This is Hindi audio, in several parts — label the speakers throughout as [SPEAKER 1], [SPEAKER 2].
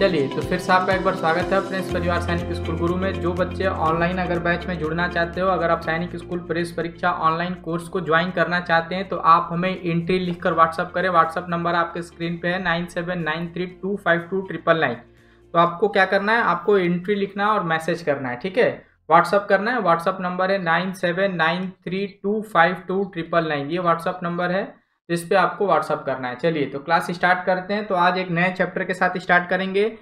[SPEAKER 1] चलिए तो फिर से आपका एक बार स्वागत है प्रिंस परिवार सैनिक स्कूल गुरु में जो बच्चे ऑनलाइन अगर बैच में जुड़ना चाहते हो अगर आप सैनिक स्कूल प्रेस परीक्षा ऑनलाइन कोर्स को ज्वाइन करना चाहते हैं तो आप हमें एंट्री कर व्हाट्सअप करें व्हाट्सअप नंबर आपके स्क्रीन पर है nine seven nine three two five two triple nine तो आपको क्या करना है आपको एंट्री लिखना है और मैसेज करना है ठीक है व्हाट्सअप करना है व्हाट्सअप नंबर है nine seven nine three two five two triple nine ये व्हाट्सअप नंबर है इस पर आपको व्हाट्सअप करना है चलिए तो क्लास स्टार्ट करते हैं तो आज एक नए चैप्टर के साथ स्टार्ट करेंगे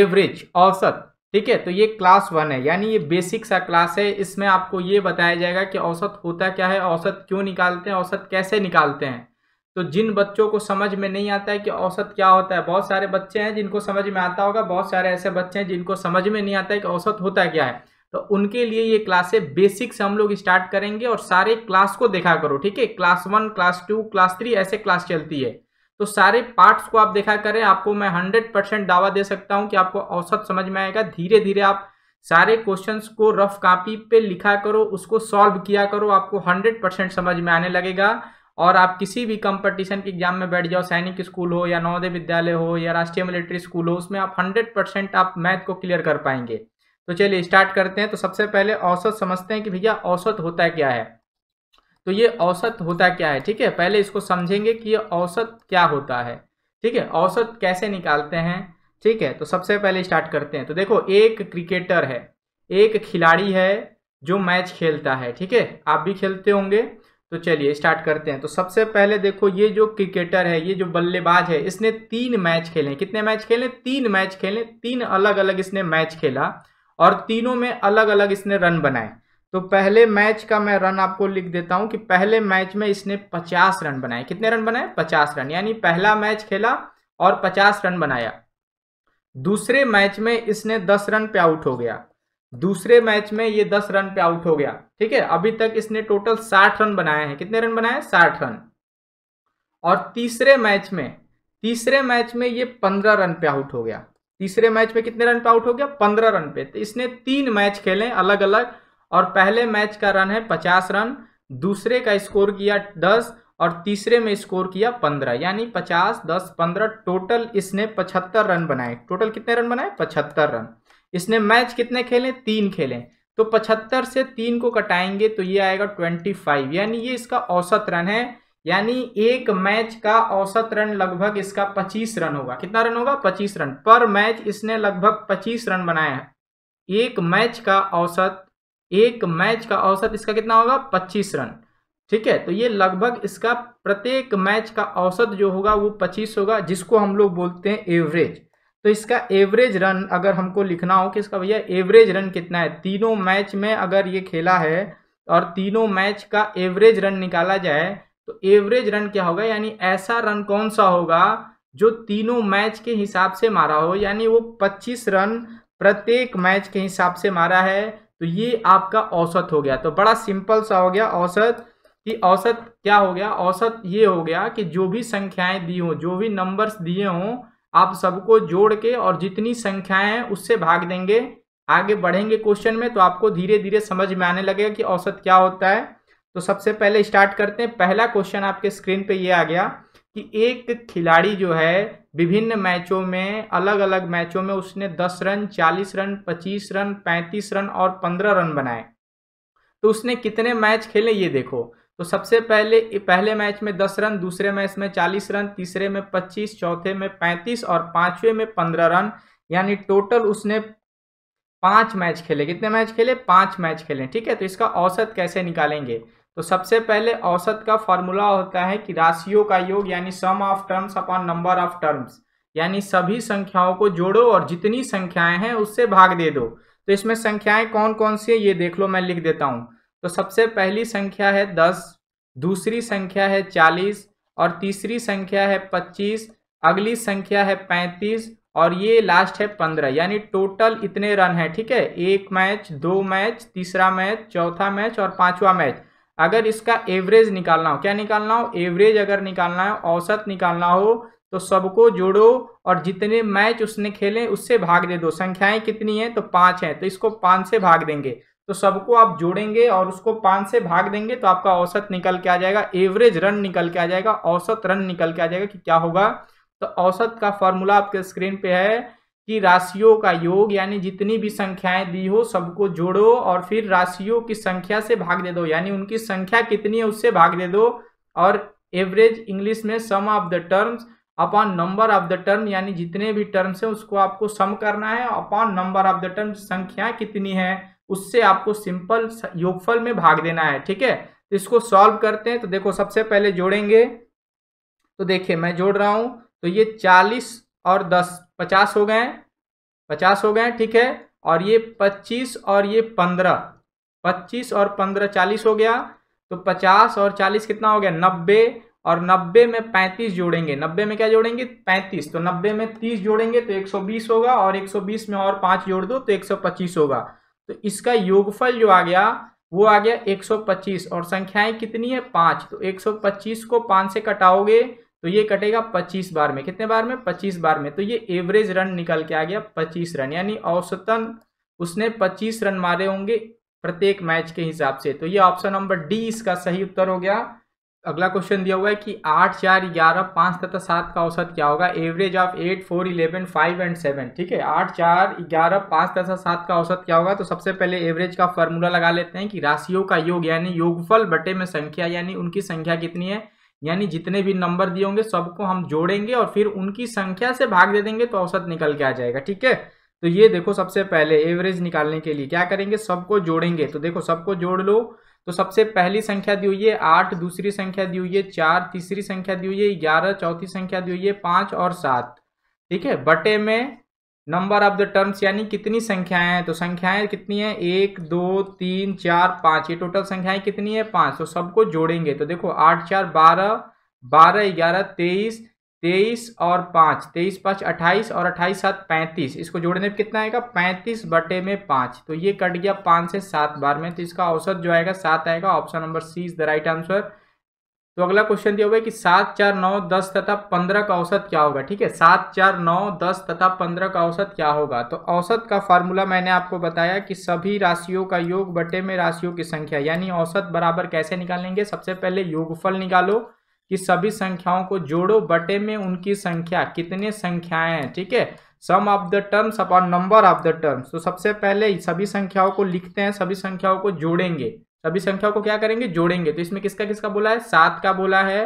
[SPEAKER 1] एवरेज औसत ठीक है तो ये क्लास वन है यानी ये बेसिक सा क्लास है इसमें आपको ये बताया जाएगा कि औसत होता क्या है औसत क्यों निकालते हैं औसत कैसे निकालते हैं तो जिन बच्चों को समझ में नहीं आता है कि औसत क्या होता है बहुत सारे बच्चे हैं जिनको समझ में आता होगा बहुत सारे ऐसे बच्चे हैं जिनको समझ में नहीं आता है कि औसत होता क्या है तो उनके लिए ये क्लासे बेसिक से हम लोग स्टार्ट करेंगे और सारे क्लास को देखा करो ठीक है class one class two class three ऐसे क्लास चलती है तो सारे पार्ट्स को आप देखा करें आपको मैं हंड्रेड परसेंट दावा दे सकता हूं कि आपको औसत समझ में आएगा धीरे धीरे आप सारे क्वेश्चंस को रफ कापी पे लिखा करो उसको सॉल्व किया करो आपको हंड्रेड परसेंट समझ में आने लगेगा और आप किसी भी कंपटीशन के एग्जाम में बैठ जाओ सैनिक स्कूल हो या नवोदय विद्यालय हो या राष्ट्रीय मिलिट्री स्कूल हो उसमें आप हंड्रेड परसेंट आप मैथ को क्लियर कर पाएंगे तो चलिए स्टार्ट करते हैं तो सबसे पहले औसत समझते हैं कि भैया औसत होता क्या है तो ये औसत होता क्या है ठीक है पहले इसको समझेंगे कि ये औसत क्या होता है ठीक है औसत कैसे निकालते हैं ठीक है तो सबसे पहले स्टार्ट करते हैं तो देखो एक क्रिकेटर है एक खिलाड़ी है जो मैच खेलता है ठीक है आप भी खेलते होंगे तो चलिए स्टार्ट करते हैं तो सबसे पहले देखो ये जो क्रिकेटर है ये जो बल्लेबाज है इसने तीन मैच खेले कितने मैच खेले तीन मैच खेले तीन अलग अलग इसने मैच खेला और तीनों में अलग अलग इसने रन बनाए तो पहले मैच का मैं रन आपको लिख देता हूं कि पहले मैच में इसने 50 रन बनाए कितने रन बनाए 50 रन यानी पहला मैच खेला और 50 रन बनाया दूसरे मैच में इसने 10 रन पे आउट हो गया दूसरे मैच में ये 10 रन पे आउट हो गया ठीक है अभी तक इसने टोटल 60 रन बनाए हैं कितने रन बनाए 60 रन और तीसरे मैच में तीसरे मैच में ये पंद्रह रन पे आउट हो गया तीसरे मैच में कितने रन पे आउट हो गया पंद्रह रन पे तो इसने तीन मैच खेले अलग अलग और पहले मैच का रन है पचास रन दूसरे का स्कोर किया दस और तीसरे में स्कोर किया पंद्रह यानी पचास दस पंद्रह टोटल इसने पचहत्तर रन बनाए टोटल कितने रन बनाए पचहत्तर रन इसने मैच कितने खेले तीन खेले तो पचहत्तर से तीन को कटाएंगे तो ये आएगा ट्वेंटी फाइव यानी ये इसका औसत रन है यानी एक मैच का औसत रन लगभग इसका 25 रन होगा कितना रन होगा 25 रन पर मैच इसने लगभग 25 रन बनाया है एक मैच का औसत एक मैच का औसत इसका कितना होगा 25 रन ठीक है तो ये लगभग इसका प्रत्येक मैच का औसत जो होगा वो 25 होगा जिसको हम लोग बोलते हैं एवरेज तो इसका एवरेज रन अगर हमको लिखना हो कि इसका भैया एवरेज रन कितना है तीनों मैच में अगर ये खेला है और तीनों मैच का एवरेज रन निकाला जाए तो एवरेज रन क्या होगा यानी ऐसा रन कौन सा होगा जो तीनों मैच के हिसाब से मारा हो यानी वो 25 रन प्रत्येक मैच के हिसाब से मारा है तो ये आपका औसत हो गया तो बड़ा सिंपल सा हो गया औसत कि औसत क्या हो गया औसत ये हो गया कि जो भी संख्याएं दी हों जो भी नंबर्स दिए हों आप सबको जोड़ के और जितनी संख्याएं हैं उससे भाग देंगे आगे बढ़ेंगे क्वेश्चन में तो आपको धीरे धीरे समझ में आने लगेगा कि औसत क्या होता है तो सबसे पहले स्टार्ट करते हैं पहला क्वेश्चन आपके स्क्रीन पे ये आ गया कि एक खिलाड़ी जो है विभिन्न मैचों में अलग अलग मैचों में उसने दस रन चालीस रन पच्चीस रन पैंतीस रन और पंद्रह रन बनाए तो उसने कितने मैच खेले ये देखो तो सबसे पहले पहले मैच में दस रन दूसरे मैच में चालीस रन तीसरे में पच्चीस चौथे में पैंतीस और पांचवें में पंद्रह रन यानी टोटल उसने पांच मैच खेले कितने मैच खेले पांच मैच खेले ठीक है तो इसका औसत कैसे निकालेंगे तो सबसे पहले औसत का फॉर्मूला होता है कि राशियों का योग यानी sum of terms upon number of terms यानी सभी संख्याओं को जोड़ो और जितनी संख्याएं हैं उससे भाग दे दो तो इसमें संख्याएं कौन कौन सी है ये देख लो मैं लिख देता हूँ तो सबसे पहली संख्या है दस दूसरी संख्या है चालीस और तीसरी संख्या है पच्चीस अगली संख्या है पैंतीस और ये लास्ट है पंद्रह यानी टोटल इतने रन है ठीक है एक मैच दो मैच तीसरा मैच चौथा मैच और पांचवा मैच अगर इसका एवरेज निकालना हो क्या निकालना हो एवरेज अगर निकालना हो औसत निकालना हो तो सबको जोड़ो और जितने मैच उसने खेले उससे भाग दे दो संख्याएं कितनी हैं तो पाँच हैं तो इसको पाँच से भाग देंगे तो सबको आप जोड़ेंगे और उसको पाँच से भाग देंगे तो आपका औसत निकल के आ जाएगा एवरेज रन निकल के आ जाएगा औसत रन निकल के आ जाएगा कि क्या होगा तो औसत का फॉर्मूला आपके स्क्रीन पे है की राशियों का योग यानी जितनी भी संख्याएं दी हो सबको जोड़ो और फिर राशियों की संख्या से भाग दे दो यानी उनकी संख्या कितनी है उससे भाग दे दो और एवरेज इंग्लिश में sum of the terms upon number of the term यानी जितने भी टर्म्स हैं उसको आपको सम करना है upon number of the term संख्या कितनी है उससे आपको सिंपल योगफल में भाग देना है ठीक है तो इसको सॉल्व करते हैं तो देखो सबसे पहले जोड़ेंगे तो देखिए मैं जोड़ रहा हूं तो ये चालीस और दस पचास हो गए पचास हो गए ठीक है और ये पच्चीस और ये पंद्रह पच्चीस और पंद्रह चालीस हो गया तो पचास और चालीस कितना हो गया नब्बे और नब्बे में पैंतीस जोड़ेंगे नब्बे में क्या जोड़ेंगे पैंतीस तो नब्बे में तीस जोड़ेंगे तो एक सौ बीस होगा और एक सौ बीस में और पांच जोड़ दो तो एक सौ पच्चीस होगा तो इसका योगफल जो आ गया वो आ गया एक सौ पच्चीस और संख्याएं कितनी है पांच तो एक सौ पच्चीस को पांच से कटाओगे तो ये कटेगा पच्चीस बार में कितने बार में पच्चीस बार में तो ये एवरेज रन निकल के आ गया पच्चीस रन यानी औसतन उसने पच्चीस रन मारे होंगे प्रत्येक मैच के हिसाब से तो ये ऑप्शन नंबर डी इसका सही उत्तर हो गया अगला क्वेश्चन दिया हुआ है कि आठ चार ग्यारह पाँच तथा सात का औसत क्या होगा average of eight four eleven five and seven ठीक है आठ चार ग्यारह पाँच तथा सात का औसत क्या होगा तो सबसे पहले एवरेज का फॉर्मूला लगा लेते हैं कि राशियों का योग यानी योगफल बटे में संख्या यानी उनकी संख्या कितनी है यानी जितने भी नंबर दिए होंगे सबको हम जोड़ेंगे और फिर उनकी संख्या से भाग दे देंगे तो औसत निकल के आ जाएगा ठीक है तो ये देखो सबसे पहले एवरेज निकालने के लिए क्या करेंगे सबको जोड़ेंगे तो देखो सबको जोड़ लो तो सबसे पहली संख्या दी हुई है आठ दूसरी संख्या दी हुई है चार तीसरी संख्या दी हुई है ग्यारह चौथी संख्या दी हुई है पाँच और सात ठीक है बटे में नंबर ऑफ द टर्म्स यानी कितनी संख्याएं हैं तो संख्याएं कितनी है एक दो तीन चार पाँच ये टोटल संख्याएं कितनी है पाँच तो सबको जोड़ेंगे तो देखो आठ चार बारह बारह ग्यारह तेईस तेईस और पाँच तेईस पाँच अट्ठाईस और अट्ठाईस सात पैंतीस इसको जोड़ने में कितना आएगा पैंतीस बटे में पाँच तो ये कट गया पाँच से सात बार में तो इसका औसत जो आएगा सात आएगा option number C is the right answer तो अगला क्वेश्चन दिया हुआ है कि सात चार नौ दस तथा पंद्रह का औसत क्या होगा ठीक है सात चार नौ दस तथा पंद्रह का औसत क्या होगा तो औसत का फार्मूला मैंने आपको बताया कि सभी राशियों का योग बटे में राशियों की संख्या यानी औसत बराबर कैसे निकालेंगे सबसे पहले योगफल निकालो कि सभी संख्याओं को जोड़ो बटे में उनकी संख्या कितने संख्याएं हैं ठीक है sum of the terms upon number of the terms तो सबसे पहले सभी संख्याओं को लिखते हैं सभी संख्याओं को जोड़ेंगे सभी संख्याओं को क्या करेंगे जोड़ेंगे तो इसमें किसका किसका बोला है सात का बोला है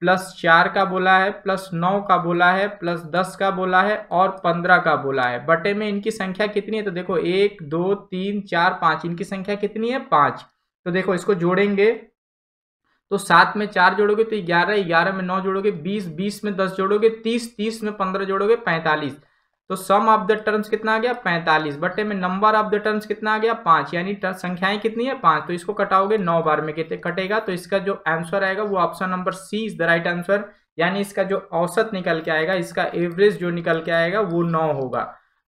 [SPEAKER 1] प्लस चार का बोला है प्लस नौ का बोला है प्लस दस का बोला है और पंद्रह का बोला है बटे में इनकी संख्या कितनी है तो देखो एक दो तीन चार पाँच इनकी संख्या कितनी है पाँच तो देखो इसको जोड़ेंगे तो सात में चार जोड़ोगे तो ग्यारह ग्यारह में नौ जोड़ोगे बीस बीस में दस जोड़ोगे तीस तीस में पंद्रह जोड़ोगे पैंतालीस तो सम ऑफ द टर्म्स कितना आ गया पैंतालीस बटे में नंबर ऑफ द टर्म्स कितना आ गया पाँच यानी संख्याएं कितनी है पाँच तो इसको कटाओगे नौ बार में कितने कटेगा तो इसका जो आंसर आएगा वो option number C is the right answer यानी इसका जो औसत निकल के आएगा इसका एवरेज जो निकल के आएगा वो नौ होगा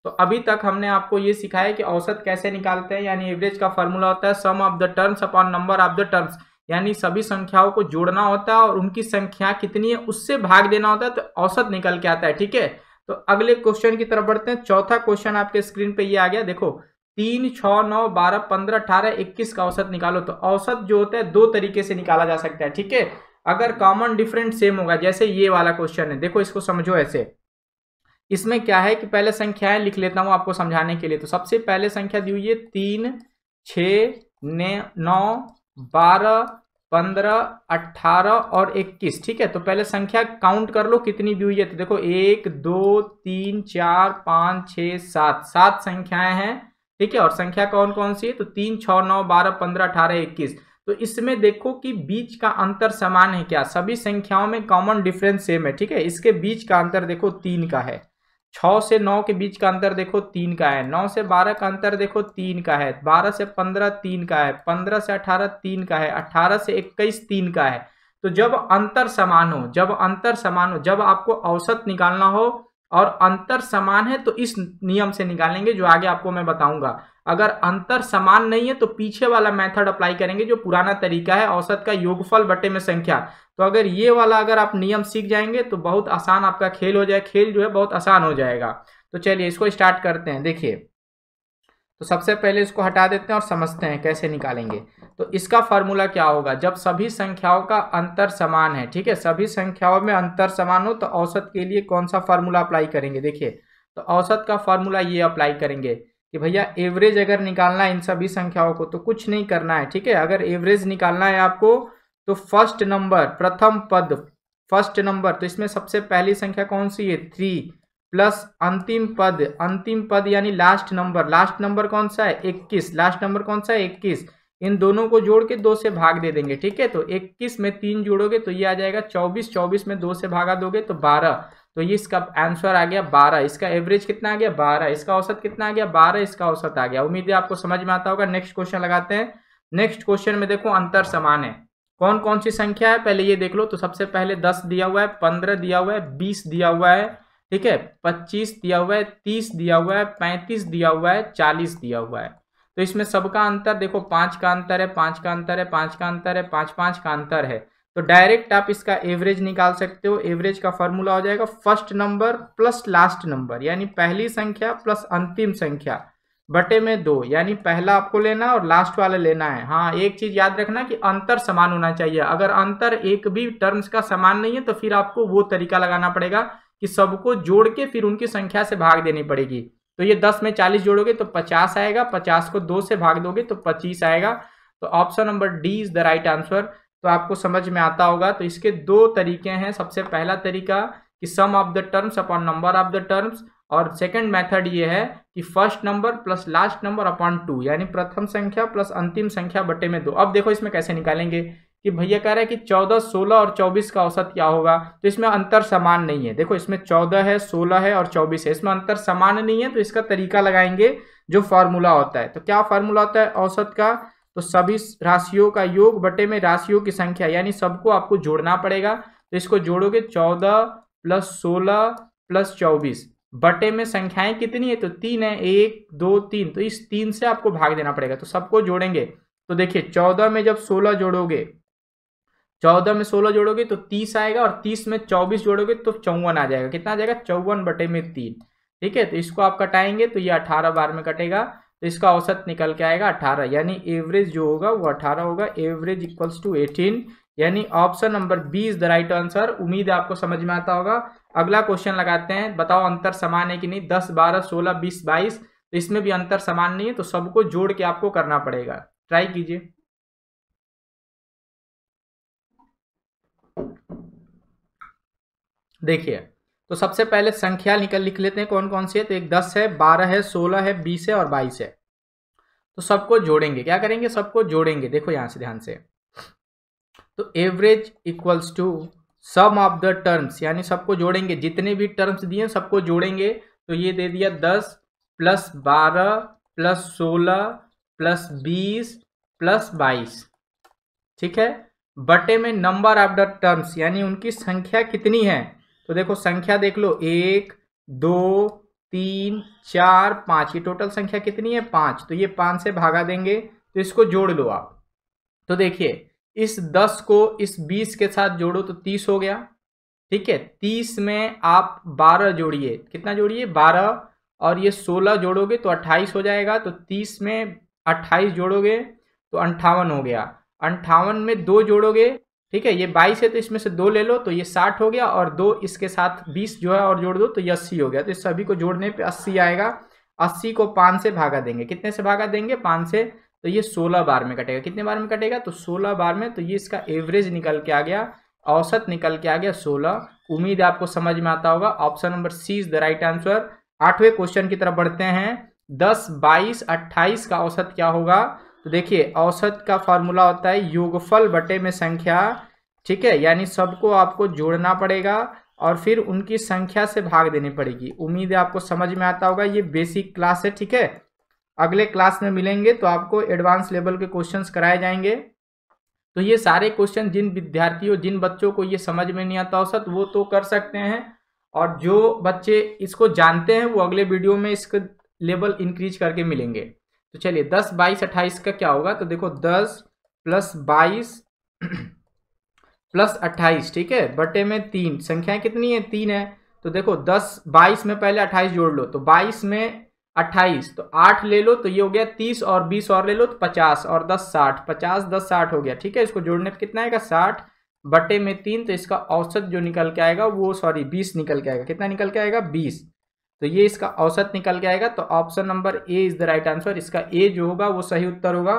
[SPEAKER 1] तो अभी तक हमने आपको ये सिखाया कि औसत कैसे निकालते हैं यानी एवरेज का फॉर्मूला होता है sum of the terms upon number of the terms यानी सभी संख्याओं को जोड़ना होता है और उनकी संख्या कितनी है उससे भाग देना होता है तो औसत निकल के आता है ठीक है तो अगले क्वेश्चन की तरफ बढ़ते हैं चौथा क्वेश्चन आपके स्क्रीन पे ये आ गया देखो तीन छ नौ बारह पंद्रह अठारह इक्कीस का औसत निकालो तो औसत जो होता है दो तरीके से निकाला जा सकता है ठीक है अगर कॉमन डिफरेंट सेम होगा जैसे ये वाला क्वेश्चन है देखो इसको समझो ऐसे इसमें क्या है कि पहले संख्याएं लिख लेता हूं आपको समझाने के लिए तो सबसे पहले संख्या दी हुई है तीन छ नौ बारह पंद्रह अट्ठारह और इक्कीस ठीक है तो पहले संख्या काउंट कर लो कितनी दी हुई है तो देखो एक दो तीन चार पाँच छः सात सात संख्याएं हैं ठीक है और संख्या कौन कौन सी है तो तीन छः नौ बारह पंद्रह अठारह इक्कीस तो इसमें देखो कि बीच का अंतर समान है क्या सभी संख्याओं में कॉमन डिफरेंस सेम है ठीक है इसके बीच का अंतर देखो तीन का है छः से नौ के बीच का अंतर देखो तीन का है नौ से बारह का अंतर देखो तीन का है बारह से पंद्रह तीन का है पंद्रह से अठारह तीन का है अठारह से इक्कीस तीन का है तो जब अंतर समान हो जब अंतर समान हो जब आपको औसत निकालना हो और अंतर समान है तो इस नियम से निकालेंगे जो आगे आपको मैं बताऊंगा अगर अंतर समान नहीं है तो पीछे वाला मेथड अप्लाई करेंगे जो पुराना तरीका है औसत का योगफल बटे में संख्या तो अगर ये वाला अगर आप नियम सीख जाएंगे तो बहुत आसान आपका खेल हो जाए खेल जो है बहुत आसान हो जाएगा तो चलिए इसको स्टार्ट करते हैं देखिए तो सबसे पहले इसको हटा देते हैं और समझते हैं कैसे निकालेंगे तो इसका फॉर्मूला क्या होगा जब सभी संख्याओं का अंतर समान है ठीक है सभी संख्याओं में अंतर समान हो तो औसत के लिए कौन सा फार्मूला अप्लाई करेंगे देखिए तो औसत का फॉर्मूला ये अप्लाई करेंगे कि भैया एवरेज अगर निकालना है इन सभी संख्याओं को तो कुछ नहीं करना है ठीक है अगर एवरेज निकालना है आपको तो फर्स्ट नंबर प्रथम पद फर्स्ट नंबर तो इसमें सबसे पहली संख्या कौन सी है थ्री प्लस अंतिम पद अंतिम पद यानी लास्ट नंबर लास्ट नंबर कौन सा है इक्कीस लास्ट नंबर कौन सा है इक्कीस इन दोनों को जोड़ के दो से भाग दे देंगे ठीक है तो इक्कीस में तीन जोड़ोगे तो ये आ जाएगा चौबीस चौबीस में दो से भागा दोगे तो बारह तो ये इसका आंसर आ गया बारह इसका एवरेज कितना आ गया बारह इसका औसत कितना आ गया बारह इसका औसत आ गया उम्मीद है आपको समझ में आता होगा नेक्स्ट क्वेश्चन लगाते हैं नेक्स्ट क्वेश्चन में देखो अंतर समान है कौन कौन सी संख्या है पहले ये देख लो तो सबसे पहले दस दिया हुआ है पंद्रह दिया हुआ है बीस दिया हुआ है ठीक है पच्चीस दिया हुआ है तीस दिया हुआ है पैंतीस दिया हुआ है चालीस दिया हुआ है तो इसमें सबका अंतर देखो पाँच का अंतर है पाँच का अंतर है पाँच का अंतर है पाँच पाँच का अंतर है तो डायरेक्ट आप इसका एवरेज निकाल सकते हो एवरेज का फॉर्मूला हो जाएगा first number plus last number यानी पहली संख्या प्लस अंतिम संख्या बटे में दो यानी पहला आपको लेना और लास्ट वाला लेना है हाँ एक चीज याद रखना कि अंतर समान होना चाहिए अगर अंतर एक भी टर्म्स का समान नहीं है तो फिर आपको वो तरीका लगाना पड़ेगा कि सबको जोड़ के फिर उनकी संख्या से भाग देनी पड़ेगी तो ये दस में चालीस जोड़ोगे तो पचास आएगा पचास को दो से भाग दोगे तो पच्चीस आएगा तो option number D is the right answer तो आपको समझ में आता होगा तो इसके दो तरीके हैं सबसे पहला तरीका कि sum of the terms upon number of the terms और सेकंड मेथड ये है कि first number plus last number upon two यानी प्रथम संख्या प्लस अंतिम संख्या बटे में दो अब देखो इसमें कैसे निकालेंगे कि भैया कह रहा है कि चौदह सोलह और चौबीस का औसत क्या होगा तो इसमें अंतर समान नहीं है देखो इसमें चौदह है सोलह है और चौबीस है इसमें अंतर समान नहीं है तो इसका तरीका लगाएंगे जो फार्मूला होता है तो क्या फार्मूला होता है औसत का तो सभी राशियों का योग बटे में राशियों की संख्या यानी सबको आपको जोड़ना पड़ेगा तो इसको जोड़ोगे चौदह प्लस सोलह प्लस चौबीस बटे में संख्याएं कितनी है तो तीन है एक दो तीन तो इस तीन से आपको भाग देना पड़ेगा तो सबको जोड़ेंगे तो देखिए चौदह में जब सोलह जोड़ोगे चौदह में सोलह जोड़ोगे तो तीस आएगा और तीस में चौबीस जोड़ोगे तो चौवन आ जाएगा कितना आ जाएगा चौवन बटे में तीन ठीक है तो इसको आप कटाएंगे तो ये अठारह बार में कटेगा तो इसका औसत निकल के आएगा अठारह यानी एवरेज जो होगा वो अठारह होगा एवरेज इक्वल्स टू एटीन यानी option number B is the right answer उम्मीद है आपको समझ में आता होगा अगला क्वेश्चन लगाते हैं बताओ अंतर समान है कि नहीं दस बारह सोलह बीस बाईस तो इसमें भी अंतर समान नहीं है तो सबको जोड़ के आपको करना पड़ेगा ट्राई कीजिए देखिए तो सबसे पहले संख्या निकल लिख लेते हैं कौन कौन सी है तो एक दस है बारह है सोलह है बीस है और बाईस है तो सबको जोड़ेंगे क्या करेंगे सबको जोड़ेंगे देखो यहां से ध्यान से तो average equals to sum of the terms यानी सबको जोड़ेंगे जितने भी टर्म्स दिए सबको जोड़ेंगे तो ये दे दिया दस प्लस बारह प्लस सोलह प्लस बीस प्लस बाईस ठीक है बटे में नंबर ऑफ द टर्म्स यानी उनकी संख्या कितनी है तो देखो संख्या देख लो एक दो तीन चार पाँच ये टोटल संख्या कितनी है पांच तो ये पाँच से भागा देंगे तो इसको जोड़ लो आप तो देखिए इस दस को इस बीस के साथ जोड़ो तो तीस हो गया ठीक है तीस में आप बारह जोड़िए कितना जोड़िए बारह और ये सोलह जोड़ोगे तो अट्ठाईस हो जाएगा तो तीस में अट्ठाईस जोड़ोगे तो अंठावन हो गया अंठावन में दो जोड़ोगे ठीक है ये बाईस है तो इसमें से दो ले लो तो ये साठ हो गया और दो इसके साथ बीस जो है और जोड़ दो तो ये अस्सी हो गया तो इस सभी को जोड़ने पे अस्सी आएगा अस्सी को पाँच से भागा देंगे कितने से भागा देंगे पाँच से तो ये सोलह बार में कटेगा कितने बार में कटेगा तो सोलह बार में तो ये इसका एवरेज निकल के आ गया औसत निकल के आ गया सोलह उम्मीद आपको समझ में आता होगा option number C is the right answer आठवें क्वेश्चन की तरफ बढ़ते हैं दस बाईस अट्ठाईस का औसत क्या होगा तो देखिए औसत का फॉर्मूला होता है योगफल बटे में संख्या ठीक है यानी सबको आपको जोड़ना पड़ेगा और फिर उनकी संख्या से भाग देनी पड़ेगी उम्मीद है आपको समझ में आता होगा ये बेसिक क्लास है ठीक है अगले क्लास में मिलेंगे तो आपको एडवांस लेवल के क्वेश्चंस कराए जाएंगे तो ये सारे क्वेश्चन जिन विद्यार्थियों जिन बच्चों को ये समझ में नहीं आता औसत वो तो कर सकते हैं और जो बच्चे इसको जानते हैं वो अगले वीडियो में इसका लेवल इंक्रीज करके मिलेंगे तो चलिए दस बाईस अट्ठाईस का क्या होगा तो देखो दस प्लस बाईस प्लस अट्ठाईस ठीक है बटे में तीन संख्याएं कितनी है तीन है तो देखो दस बाईस में पहले अट्ठाईस जोड़ लो तो बाईस में अट्ठाईस तो आठ ले लो तो ये हो गया तीस और बीस और ले लो तो पचास और दस साठ पचास दस साठ हो गया ठीक है इसको जोड़ने पर कितना आएगा साठ बटे में तीन तो इसका औसत जो निकल के आएगा वो सॉरी बीस निकल के आएगा कितना निकल के आएगा बीस तो ये इसका औसत निकल के आएगा तो option number A is the right answer इसका ए जो होगा वो सही उत्तर होगा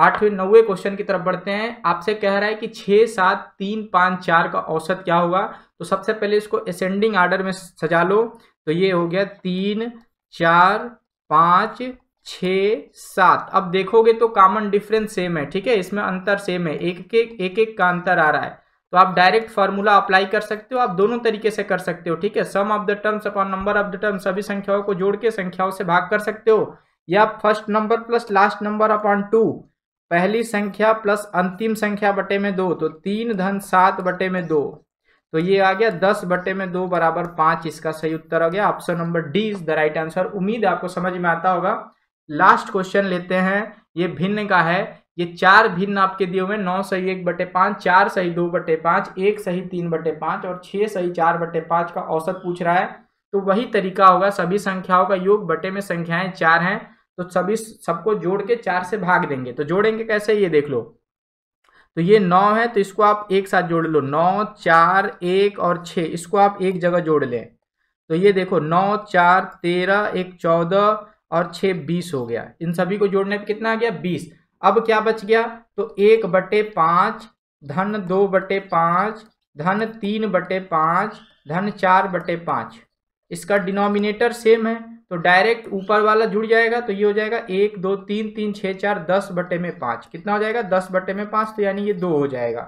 [SPEAKER 1] आठवें नौवे क्वेश्चन की तरफ बढ़ते हैं आपसे कह रहा है कि छः सात तीन पाँच चार का औसत क्या होगा तो सबसे पहले इसको असेंडिंग आर्डर में सजा लो तो ये हो गया तीन चार पाँच छ सात अब देखोगे तो कॉमन डिफरेंस सेम है ठीक है इसमें अंतर सेम है एक एक एक एक का अंतर आ रहा है तो आप डायरेक्ट फार्मूला अप्लाई कर सकते हो आप दोनों तरीके से कर सकते हो ठीक है sum of the terms upon number of the term सभी संख्याओं को जोड़ के संख्याओं से भाग कर सकते हो या first number plus last number upon two पहली संख्या प्लस अंतिम संख्या बटे में दो तो तीन धन सात बटे में दो तो ये आ गया दस बटे में दो बराबर पांच इसका सही उत्तर आ गया option number D is the right answer उम्मीद आपको समझ में आता होगा लास्ट क्वेश्चन लेते हैं ये भिन्न का है ये चार भिन्न आपके दिए हुए नौ सही एक बटे पांच चार सही दो बटे पांच एक सही तीन बटे पांच और छह सही चार बटे पांच का औसत पूछ रहा है तो वही तरीका होगा सभी संख्याओं का योग बटे में संख्याएं चार हैं तो सभी सबको जोड़ के चार से भाग देंगे तो जोड़ेंगे कैसे ये देख लो तो ये नौ है तो इसको आप एक साथ जोड़ लो नौ चार एक और छ इसको आप एक जगह जोड़ लें तो ये देखो नौ चार तेरह एक चौदह और छ बीस हो गया इन सभी को जोड़ने पर कितना आ गया बीस अब क्या बच गया तो एक बटे पाँच धन दो बटे पाँच धन तीन बटे पाँच धन चार बटे पाँच इसका डिनोमिनेटर सेम है तो डायरेक्ट ऊपर वाला जुड़ जाएगा तो ये हो जाएगा एक दो तीन तीन छः चार दस बटे में पाँच कितना हो जाएगा दस बटे में पाँच तो यानी ये दो हो जाएगा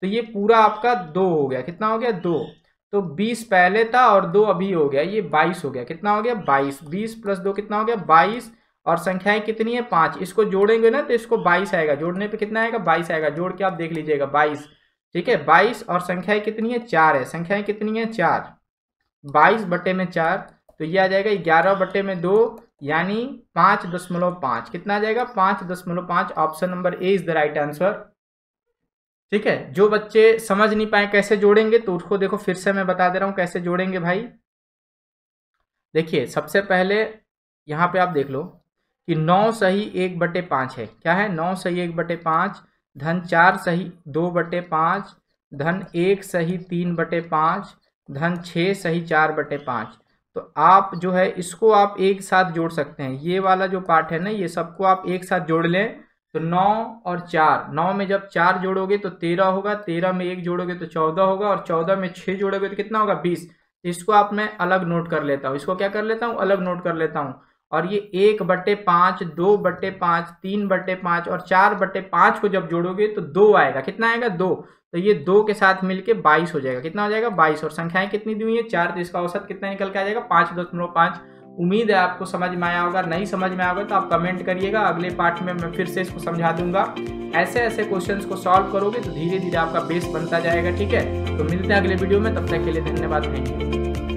[SPEAKER 1] तो ये पूरा आपका दो हो गया कितना हो गया दो तो बीस पहले था और दो अभी हो गया ये बाईस हो गया कितना हो गया बाईस बीस प्लस दो कितना हो गया बाईस और संख्याएं कितनी है पाँच इसको जोड़ेंगे ना तो इसको बाईस आएगा जोड़ने पे कितना आएगा बाईस आएगा जोड़ के आप देख लीजिएगा बाईस ठीक है बाईस और संख्याएं कितनी है चार है संख्याएं कितनी है चार बाईस बटे में चार तो ये आ जाएगा ग्यारह बटे में दो यानी पाँच दशमलव पाँच कितना आ जाएगा पाँच दशमलव पाँच option number A is the right answer ठीक है जो बच्चे समझ नहीं पाए कैसे जोड़ेंगे तो उसको देखो फिर से मैं बता दे रहा हूँ कैसे जोड़ेंगे भाई देखिए सबसे पहले यहाँ पे आप देख लो कि नौ सही एक बटे पाँच है क्या है नौ सही एक बटे पाँच धन चार सही दो बटे पाँच धन एक सही तीन बटे पाँच धन छः सही चार बटे पाँच तो आप जो है इसको आप एक साथ जोड़ सकते हैं ये वाला जो पार्ट है ना ये सबको आप एक साथ जोड़ लें तो नौ और चार नौ में जब चार जोड़ोगे तो तेरह होगा तेरह में एक जोड़ोगे तो चौदह होगा और चौदह में छः जोड़ोगे तो कितना होगा बीस इसको आप मैं अलग नोट कर लेता हूँ इसको क्या कर लेता हूँ अलग नोट कर लेता हूँ और ये एक बट्टे पाँच दो बट्टे पाँच तीन बट्टे पाँच और चार बट्टे पाँच को जब जोड़ोगे तो दो आएगा कितना आएगा दो तो ये दो के साथ मिलके बाईस हो जाएगा कितना हो जाएगा बाईस और संख्याएं कितनी दी हुई है चार तो इसका औसत कितना निकल के आ जाएगा पाँच दशमलव पाँच उम्मीद है आपको समझ में आया होगा नहीं समझ में आएगा तो आप कमेंट करिएगा अगले पार्ट में मैं फिर से इसको समझा दूंगा ऐसे ऐसे क्वेश्चंस को सॉल्व करोगे तो धीरे धीरे आपका बेस बनता जाएगा ठीक है तो मिलते हैं अगले वीडियो में तब तक के लिए धन्यवाद थैंक यू